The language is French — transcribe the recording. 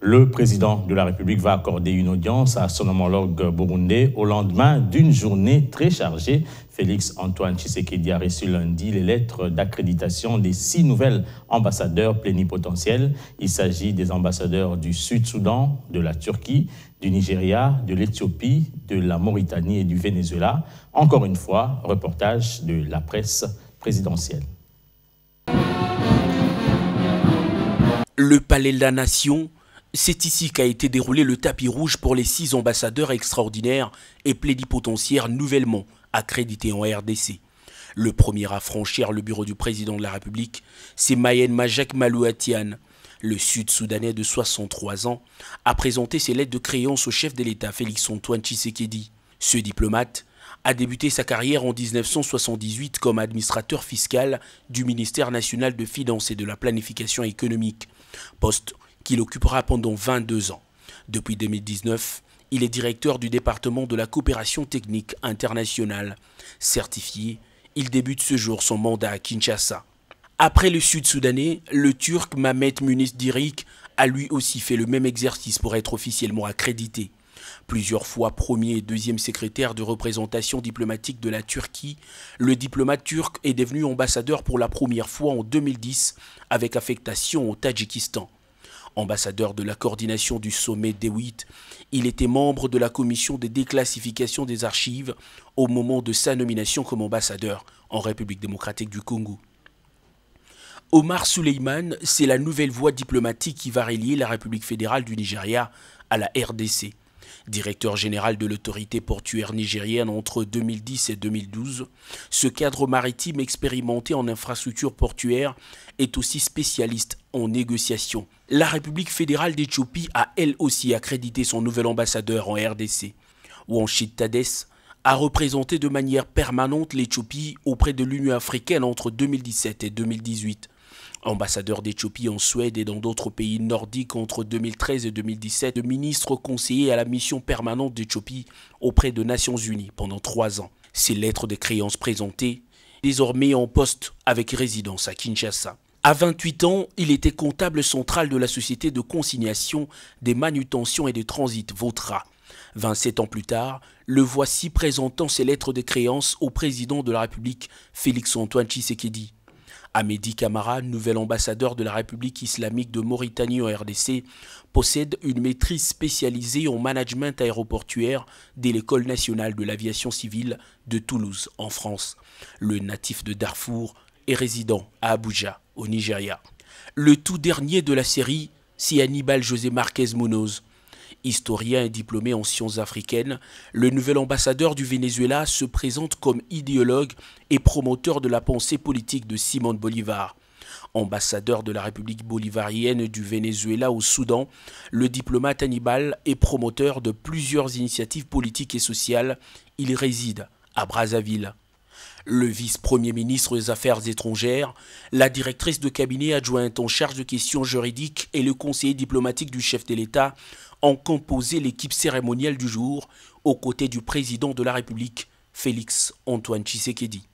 Le président de la République va accorder une audience à son homologue burundais au lendemain d'une journée très chargée. Félix Antoine Tshisekedi a reçu lundi les lettres d'accréditation des six nouvelles ambassadeurs plénipotentiels. Il s'agit des ambassadeurs du Sud-Soudan, de la Turquie, du Nigeria, de l'Éthiopie, de la Mauritanie et du Venezuela. Encore une fois, reportage de la presse présidentielle. Le Palais de la Nation c'est ici qu'a été déroulé le tapis rouge pour les six ambassadeurs extraordinaires et plénipotentiaires nouvellement accrédités en RDC. Le premier à franchir le bureau du président de la République, c'est Mayen Majak Malouatian. Le Sud-Soudanais de 63 ans a présenté ses lettres de créance au chef de l'État Félix-Antoine Tshisekedi. Ce diplomate a débuté sa carrière en 1978 comme administrateur fiscal du ministère national de Finances et de la Planification économique, poste qu'il occupera pendant 22 ans. Depuis 2019, il est directeur du département de la coopération technique internationale. Certifié, il débute ce jour son mandat à Kinshasa. Après le Sud-Soudanais, le Turc Mehmet Muniz Dirik a lui aussi fait le même exercice pour être officiellement accrédité. Plusieurs fois premier et deuxième secrétaire de représentation diplomatique de la Turquie, le diplomate turc est devenu ambassadeur pour la première fois en 2010 avec affectation au Tadjikistan. Ambassadeur de la coordination du sommet DEWIT, il était membre de la commission de déclassification des archives au moment de sa nomination comme ambassadeur en République démocratique du Congo. Omar Suleiman, c'est la nouvelle voie diplomatique qui va relier la République fédérale du Nigeria à la RDC. Directeur général de l'autorité portuaire nigérienne entre 2010 et 2012, ce cadre maritime expérimenté en infrastructures portuaires est aussi spécialiste en négociations. La République fédérale d'Éthiopie a elle aussi accrédité son nouvel ambassadeur en RDC. Wanchit Tades a représenté de manière permanente l'Éthiopie auprès de l'Union africaine entre 2017 et 2018. Ambassadeur d'Éthiopie en Suède et dans d'autres pays nordiques entre 2013 et 2017, ministre conseiller à la mission permanente d'Éthiopie auprès des Nations Unies pendant trois ans. Ses lettres de créance présentées, désormais en poste avec résidence à Kinshasa. À 28 ans, il était comptable central de la société de consignation des manutentions et des transit Votra. 27 ans plus tard, le voici présentant ses lettres de créance au président de la République, Félix-Antoine Tshisekedi, Amédi Kamara, nouvel ambassadeur de la République islamique de Mauritanie au RDC, possède une maîtrise spécialisée en management aéroportuaire dès l'École nationale de l'aviation civile de Toulouse, en France. Le natif de Darfour est résident à Abuja, au Nigeria. Le tout dernier de la série, c'est Hannibal José Marquez Munoz, Historien et diplômé en sciences africaines, le nouvel ambassadeur du Venezuela se présente comme idéologue et promoteur de la pensée politique de Simone Bolivar. Ambassadeur de la République bolivarienne du Venezuela au Soudan, le diplomate Hannibal est promoteur de plusieurs initiatives politiques et sociales. Il réside à Brazzaville le vice-premier ministre des Affaires étrangères, la directrice de cabinet adjointe en charge de questions juridiques et le conseiller diplomatique du chef de l'État ont composé l'équipe cérémonielle du jour aux côtés du président de la République, Félix Antoine Tshisekedi.